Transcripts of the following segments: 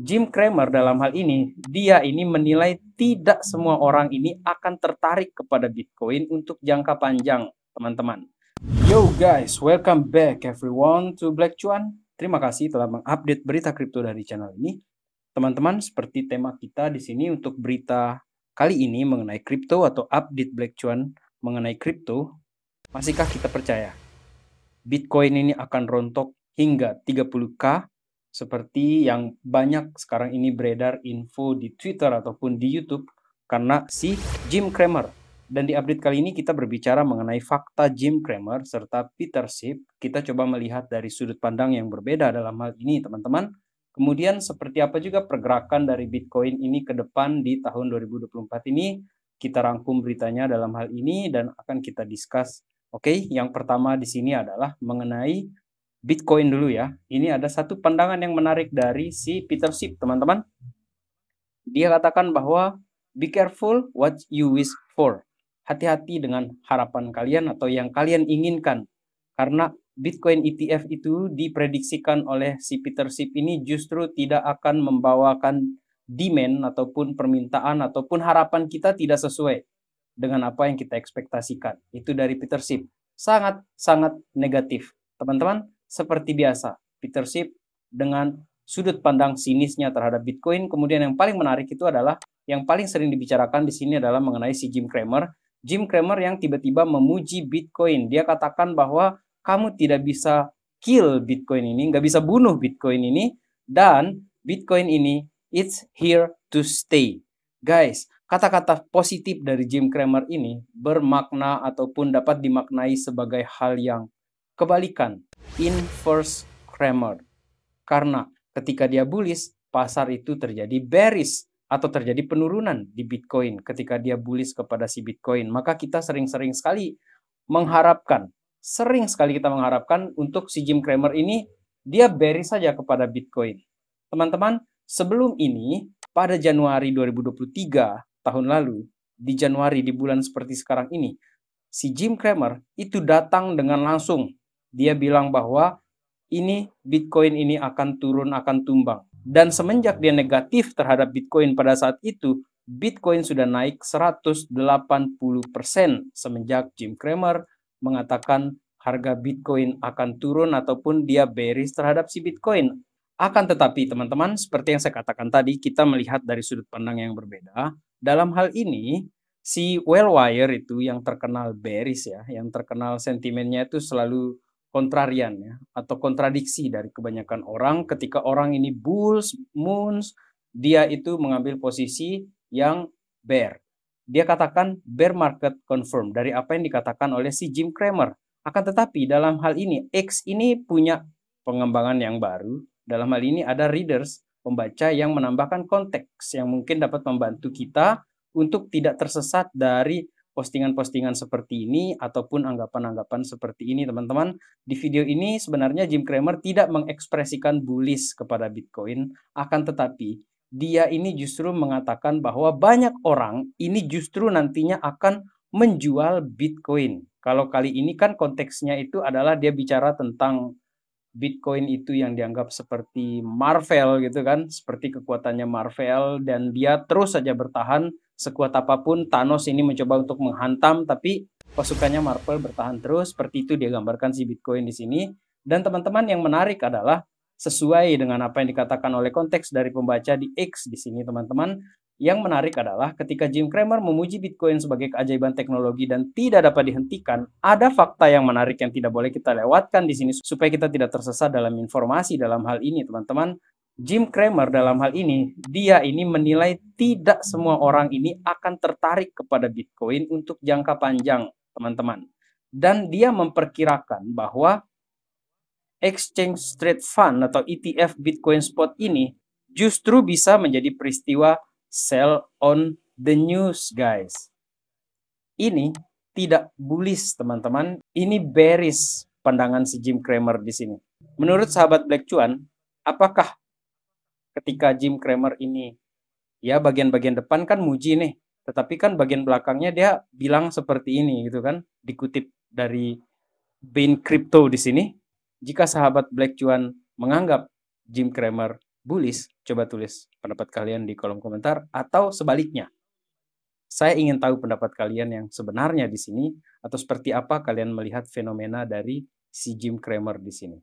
Jim Cramer dalam hal ini, dia ini menilai tidak semua orang ini akan tertarik kepada Bitcoin untuk jangka panjang, teman-teman. Yo guys, welcome back everyone to Black Chuan. Terima kasih telah mengupdate berita kripto dari channel ini. Teman-teman, seperti tema kita di sini untuk berita kali ini mengenai kripto atau update Black Chuan mengenai kripto, masihkah kita percaya Bitcoin ini akan rontok hingga 30k seperti yang banyak sekarang ini beredar info di Twitter ataupun di YouTube karena si Jim Cramer. Dan di update kali ini kita berbicara mengenai fakta Jim Cramer serta Peter Schiff. Kita coba melihat dari sudut pandang yang berbeda dalam hal ini, teman-teman. Kemudian seperti apa juga pergerakan dari Bitcoin ini ke depan di tahun 2024 ini. Kita rangkum beritanya dalam hal ini dan akan kita discuss. Oke, yang pertama di sini adalah mengenai Bitcoin dulu ya. Ini ada satu pandangan yang menarik dari si Peter Schiff, teman-teman. Dia katakan bahwa be careful what you wish for. Hati-hati dengan harapan kalian atau yang kalian inginkan. Karena Bitcoin ETF itu diprediksikan oleh si Peter Schiff ini justru tidak akan membawakan demand ataupun permintaan ataupun harapan kita tidak sesuai dengan apa yang kita ekspektasikan. Itu dari Peter Schiff. Sangat-sangat negatif. Teman-teman, seperti biasa, Peter Schiff dengan sudut pandang sinisnya terhadap Bitcoin. Kemudian yang paling menarik itu adalah yang paling sering dibicarakan di sini adalah mengenai si Jim Cramer. Jim Cramer yang tiba-tiba memuji Bitcoin. Dia katakan bahwa kamu tidak bisa kill Bitcoin ini, nggak bisa bunuh Bitcoin ini, dan Bitcoin ini it's here to stay. Guys, kata-kata positif dari Jim Cramer ini bermakna ataupun dapat dimaknai sebagai hal yang Kebalikan, inverse Kramer. Karena ketika dia bullish, pasar itu terjadi bearish atau terjadi penurunan di Bitcoin ketika dia bullish kepada si Bitcoin. Maka kita sering-sering sekali mengharapkan, sering sekali kita mengharapkan untuk si Jim Cramer ini dia bearish saja kepada Bitcoin. Teman-teman, sebelum ini pada Januari 2023 tahun lalu, di Januari di bulan seperti sekarang ini, si Jim Cramer itu datang dengan langsung dia bilang bahwa ini Bitcoin ini akan turun, akan tumbang. Dan semenjak dia negatif terhadap Bitcoin pada saat itu, Bitcoin sudah naik 180% semenjak Jim Cramer mengatakan harga Bitcoin akan turun ataupun dia bearish terhadap si Bitcoin. Akan tetapi teman-teman, seperti yang saya katakan tadi, kita melihat dari sudut pandang yang berbeda. Dalam hal ini, si Wellwire itu yang terkenal bearish ya, yang terkenal sentimennya itu selalu kontrarian ya atau kontradiksi dari kebanyakan orang ketika orang ini bulls, moons, dia itu mengambil posisi yang bear. Dia katakan bear market confirm dari apa yang dikatakan oleh si Jim Cramer. Akan tetapi dalam hal ini X ini punya pengembangan yang baru. Dalam hal ini ada readers, pembaca yang menambahkan konteks yang mungkin dapat membantu kita untuk tidak tersesat dari postingan-postingan seperti ini ataupun anggapan-anggapan seperti ini teman-teman. Di video ini sebenarnya Jim Cramer tidak mengekspresikan bullish kepada Bitcoin akan tetapi dia ini justru mengatakan bahwa banyak orang ini justru nantinya akan menjual Bitcoin. Kalau kali ini kan konteksnya itu adalah dia bicara tentang Bitcoin itu yang dianggap seperti Marvel gitu kan, seperti kekuatannya Marvel dan dia terus saja bertahan sekuat apapun Thanos ini mencoba untuk menghantam tapi pasukannya Marvel bertahan terus seperti itu dia gambarkan si Bitcoin di sini dan teman-teman yang menarik adalah sesuai dengan apa yang dikatakan oleh konteks dari pembaca di X di sini teman-teman yang menarik adalah ketika Jim Cramer memuji Bitcoin sebagai keajaiban teknologi dan tidak dapat dihentikan, ada fakta yang menarik yang tidak boleh kita lewatkan di sini supaya kita tidak tersesat dalam informasi dalam hal ini, teman-teman Jim Cramer dalam hal ini, dia ini menilai tidak semua orang ini akan tertarik kepada Bitcoin untuk jangka panjang, teman-teman. Dan dia memperkirakan bahwa exchange trade fund atau ETF Bitcoin spot ini justru bisa menjadi peristiwa sell on the news, guys. Ini tidak bullish, teman-teman. Ini bearish pandangan si Jim Cramer di sini. Menurut sahabat Black Cuan, apakah ketika Jim Cramer ini ya bagian-bagian depan kan muji nih tetapi kan bagian belakangnya dia bilang seperti ini gitu kan dikutip dari Bain Crypto di sini jika sahabat Black Cuan menganggap Jim Cramer bullish coba tulis pendapat kalian di kolom komentar atau sebaliknya saya ingin tahu pendapat kalian yang sebenarnya di sini atau seperti apa kalian melihat fenomena dari si Jim Cramer di sini.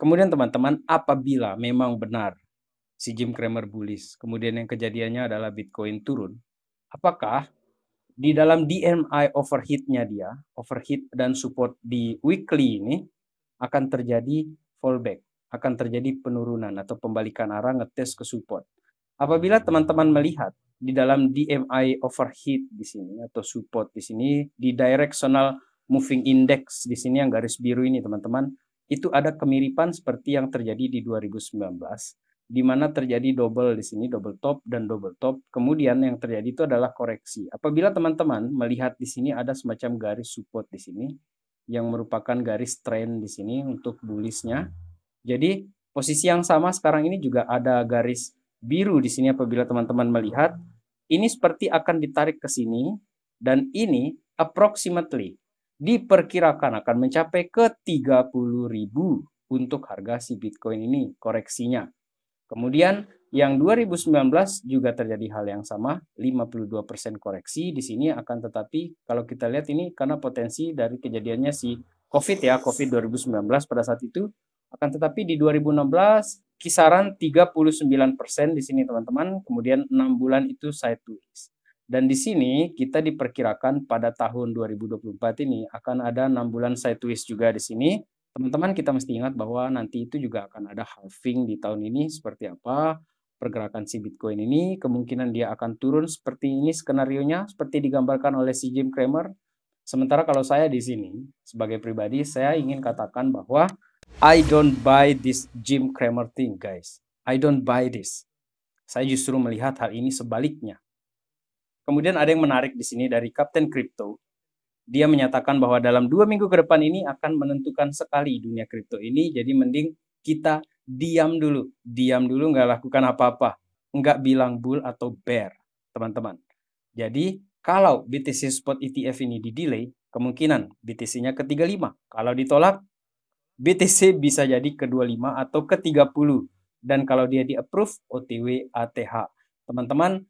Kemudian teman-teman, apabila memang benar si Jim Cramer bullish, kemudian yang kejadiannya adalah Bitcoin turun. Apakah di dalam DMI overheatnya dia, overheat dan support di weekly ini akan terjadi fallback, akan terjadi penurunan atau pembalikan arah ngetes ke support. Apabila teman-teman melihat di dalam DMI overheat di sini atau support di sini di directional moving index di sini yang garis biru ini teman-teman itu ada kemiripan seperti yang terjadi di 2019 di mana terjadi double di sini double top dan double top. Kemudian yang terjadi itu adalah koreksi. Apabila teman-teman melihat di sini ada semacam garis support di sini yang merupakan garis trend di sini untuk bullishnya Jadi posisi yang sama sekarang ini juga ada garis biru di sini apabila teman-teman melihat ini seperti akan ditarik ke sini dan ini approximately diperkirakan akan mencapai ke 30.000 untuk harga si Bitcoin ini koreksinya. Kemudian yang 2019 juga terjadi hal yang sama, 52% koreksi di sini akan tetapi kalau kita lihat ini karena potensi dari kejadiannya si COVID ya, COVID 2019 pada saat itu akan tetapi di 2016 kisaran 39% di sini teman-teman, kemudian 6 bulan itu sideways Dan di sini kita diperkirakan pada tahun 2024 ini akan ada 6 bulan sideways juga di sini teman-teman kita mesti ingat bahwa nanti itu juga akan ada halving di tahun ini seperti apa pergerakan si Bitcoin ini kemungkinan dia akan turun seperti ini skenario nya seperti digambarkan oleh si Jim Cramer sementara kalau saya di sini sebagai pribadi saya ingin katakan bahwa I don't buy this Jim Cramer thing guys I don't buy this saya justru melihat hal ini sebaliknya Kemudian ada yang menarik di sini dari Captain Crypto dia menyatakan bahwa dalam dua minggu ke depan ini akan menentukan sekali dunia kripto ini. Jadi mending kita diam dulu, diam dulu nggak lakukan apa-apa, nggak bilang bull atau bear, teman-teman. Jadi kalau BTC Spot ETF ini di delay, kemungkinan BTC-nya ke 35. Kalau ditolak, BTC bisa jadi ke 25 atau ke 30. Dan kalau dia di approve, OTW ATH. Teman-teman,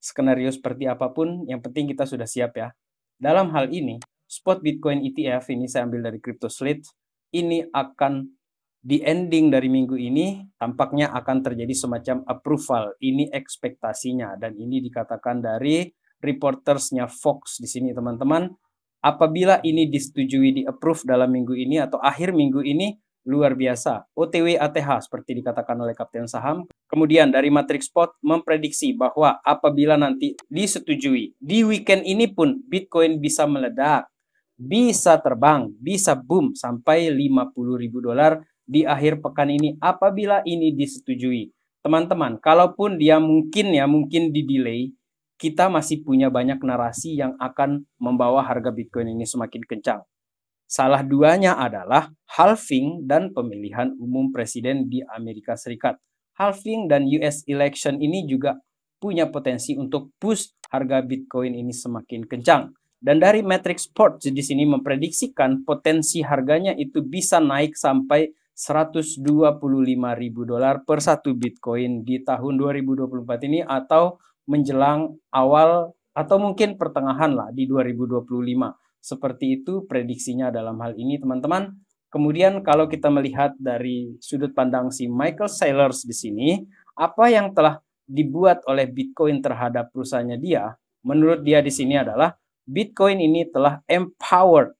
skenario seperti apapun, yang penting kita sudah siap ya. Dalam hal ini, spot Bitcoin ETF ini saya ambil dari Crypto Slate, ini akan di ending dari minggu ini tampaknya akan terjadi semacam approval. Ini ekspektasinya dan ini dikatakan dari reportersnya Fox di sini teman-teman. Apabila ini disetujui di approve dalam minggu ini atau akhir minggu ini, luar biasa, OTW ATH seperti dikatakan oleh Kapten Saham. Kemudian dari Matrix Spot memprediksi bahwa apabila nanti disetujui, di weekend ini pun Bitcoin bisa meledak, bisa terbang, bisa boom sampai 50 ribu dolar di akhir pekan ini apabila ini disetujui. Teman-teman, kalaupun dia mungkin ya, mungkin di delay, kita masih punya banyak narasi yang akan membawa harga Bitcoin ini semakin kencang. Salah duanya adalah halving dan pemilihan umum presiden di Amerika Serikat. Halving dan US election ini juga punya potensi untuk push harga Bitcoin ini semakin kencang. Dan dari Matrix Sports di sini memprediksikan potensi harganya itu bisa naik sampai 125 ribu dolar per satu Bitcoin di tahun 2024 ini atau menjelang awal atau mungkin pertengahan lah di 2025 seperti itu prediksinya dalam hal ini teman-teman. Kemudian kalau kita melihat dari sudut pandang si Michael Saylors di sini, apa yang telah dibuat oleh Bitcoin terhadap perusahaannya dia, menurut dia di sini adalah Bitcoin ini telah empowered,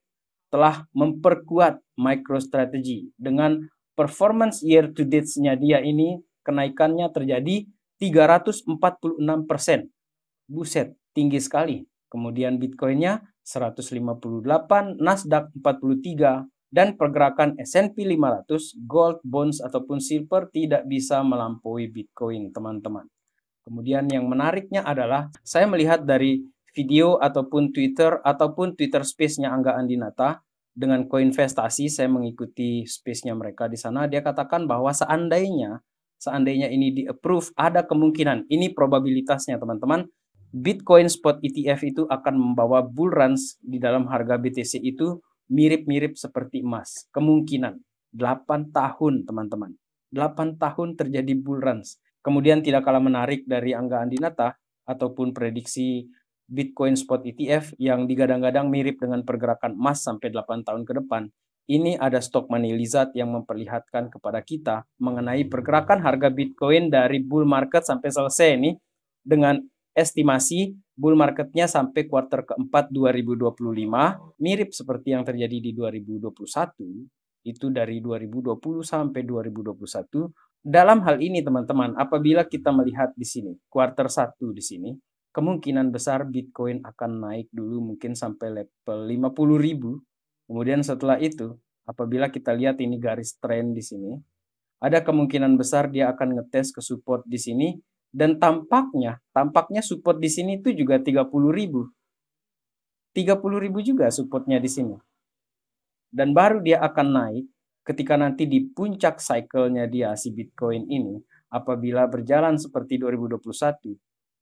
telah memperkuat MicroStrategy dengan performance year to date-nya dia ini kenaikannya terjadi 346%. Buset, tinggi sekali. Kemudian Bitcoinnya 158, Nasdaq 43, dan pergerakan S&P 500, gold, bonds, ataupun silver tidak bisa melampaui Bitcoin, teman-teman. Kemudian yang menariknya adalah saya melihat dari video ataupun Twitter ataupun Twitter space-nya Angga Andinata dengan koinvestasi saya mengikuti space-nya mereka di sana dia katakan bahwa seandainya seandainya ini di approve ada kemungkinan ini probabilitasnya teman-teman Bitcoin spot ETF itu akan membawa bull runs di dalam harga BTC itu mirip-mirip seperti emas. Kemungkinan 8 tahun, teman-teman. 8 tahun terjadi bull runs. Kemudian tidak kalah menarik dari Angga Andinata ataupun prediksi Bitcoin spot ETF yang digadang-gadang mirip dengan pergerakan emas sampai 8 tahun ke depan. Ini ada stok money lizard yang memperlihatkan kepada kita mengenai pergerakan harga Bitcoin dari bull market sampai selesai nih dengan estimasi bull marketnya sampai kuartal keempat 2025, mirip seperti yang terjadi di 2021, itu dari 2020 sampai 2021. Dalam hal ini teman-teman, apabila kita melihat di sini, kuartal 1 di sini, kemungkinan besar Bitcoin akan naik dulu mungkin sampai level 50 ribu. Kemudian setelah itu, apabila kita lihat ini garis trend di sini, ada kemungkinan besar dia akan ngetes ke support di sini dan tampaknya, tampaknya support di sini itu juga 30000 ribu. juga supportnya di sini. Dan baru dia akan naik ketika nanti di puncak cycle-nya dia si Bitcoin ini apabila berjalan seperti 2021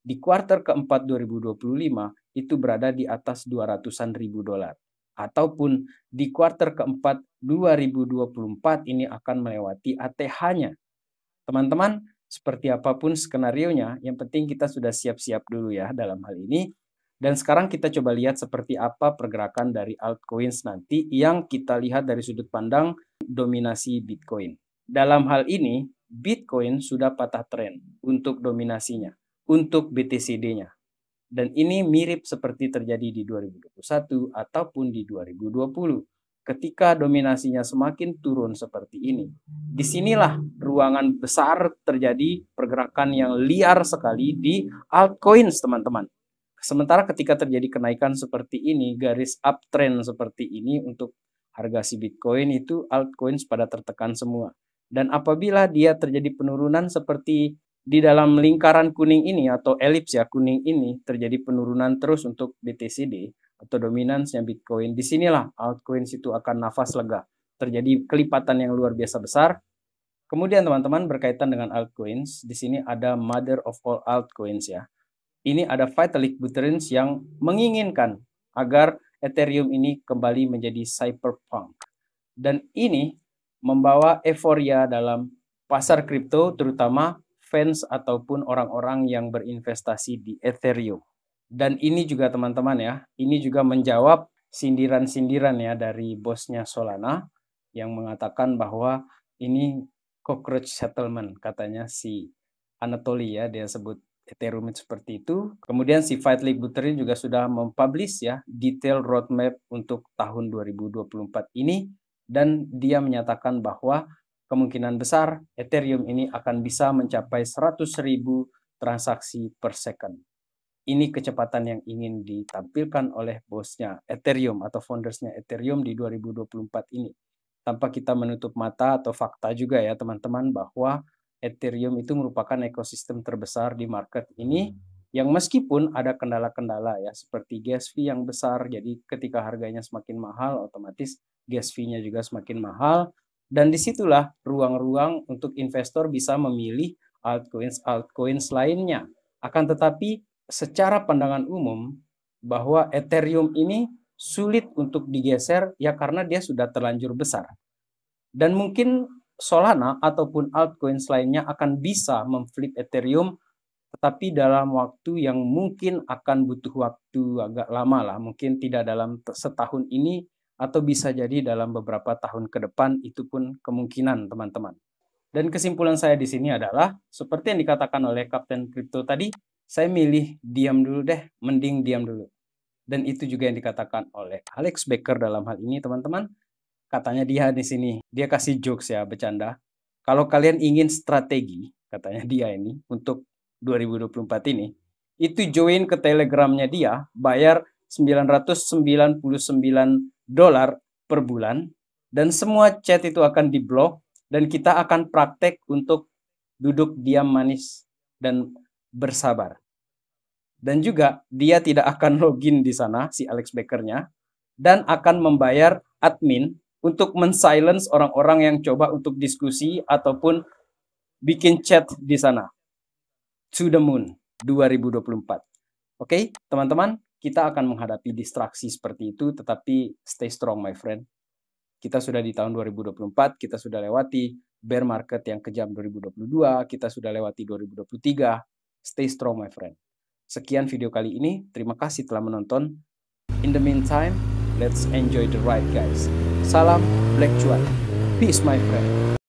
di kuarter keempat 2025 itu berada di atas 200-an ribu dolar ataupun di kuarter keempat 2024 ini akan melewati ATH-nya. Teman-teman, seperti apapun skenario-nya, yang penting kita sudah siap-siap dulu ya dalam hal ini. Dan sekarang kita coba lihat seperti apa pergerakan dari altcoins nanti yang kita lihat dari sudut pandang dominasi Bitcoin. Dalam hal ini, Bitcoin sudah patah tren untuk dominasinya, untuk BTCD-nya. Dan ini mirip seperti terjadi di 2021 ataupun di 2020 ketika dominasinya semakin turun seperti ini. Disinilah ruangan besar terjadi pergerakan yang liar sekali di altcoins, teman-teman. Sementara ketika terjadi kenaikan seperti ini, garis uptrend seperti ini untuk harga si Bitcoin itu altcoins pada tertekan semua. Dan apabila dia terjadi penurunan seperti di dalam lingkaran kuning ini atau elips ya kuning ini terjadi penurunan terus untuk BTCD, atau dominansnya Bitcoin, disinilah altcoin itu akan nafas lega. Terjadi kelipatan yang luar biasa besar. Kemudian teman-teman berkaitan dengan altcoins, di sini ada mother of all altcoins ya. Ini ada Vitalik Buterin yang menginginkan agar Ethereum ini kembali menjadi cyberpunk. Dan ini membawa euforia dalam pasar kripto, terutama fans ataupun orang-orang yang berinvestasi di Ethereum. Dan ini juga teman-teman ya, ini juga menjawab sindiran-sindiran ya dari bosnya Solana yang mengatakan bahwa ini cockroach settlement katanya si Anatoly ya dia sebut Ethereum seperti itu. Kemudian si Vitalik Buterin juga sudah mempublish ya detail roadmap untuk tahun 2024 ini dan dia menyatakan bahwa kemungkinan besar Ethereum ini akan bisa mencapai 100.000 transaksi per second ini kecepatan yang ingin ditampilkan oleh bosnya Ethereum atau foundersnya Ethereum di 2024 ini. Tanpa kita menutup mata atau fakta juga ya teman-teman bahwa Ethereum itu merupakan ekosistem terbesar di market ini hmm. yang meskipun ada kendala-kendala ya seperti gas fee yang besar jadi ketika harganya semakin mahal otomatis gas fee-nya juga semakin mahal dan disitulah ruang-ruang untuk investor bisa memilih altcoins altcoins lainnya akan tetapi secara pandangan umum bahwa Ethereum ini sulit untuk digeser ya karena dia sudah terlanjur besar. Dan mungkin Solana ataupun altcoin lainnya akan bisa memflip Ethereum tetapi dalam waktu yang mungkin akan butuh waktu agak lama lah, mungkin tidak dalam setahun ini atau bisa jadi dalam beberapa tahun ke depan itu pun kemungkinan teman-teman. Dan kesimpulan saya di sini adalah seperti yang dikatakan oleh Kapten Crypto tadi, saya milih diam dulu deh, mending diam dulu. Dan itu juga yang dikatakan oleh Alex Baker dalam hal ini, teman-teman. Katanya dia di sini, dia kasih jokes ya, bercanda. Kalau kalian ingin strategi, katanya dia ini, untuk 2024 ini, itu join ke telegramnya dia, bayar 999 dolar per bulan, dan semua chat itu akan diblok, dan kita akan praktek untuk duduk diam manis dan bersabar. Dan juga dia tidak akan login di sana si Alex Beckernya dan akan membayar admin untuk mensilence orang-orang yang coba untuk diskusi ataupun bikin chat di sana. To the Moon 2024. Oke, okay, teman-teman, kita akan menghadapi distraksi seperti itu, tetapi stay strong, my friend. Kita sudah di tahun 2024, kita sudah lewati bear market yang kejam 2022, kita sudah lewati 2023, Stay strong, my friend. Sekian video kali ini. Terima kasih telah menonton. In the meantime, let's enjoy the ride, guys. Salam Black Cuan. Peace, my friend.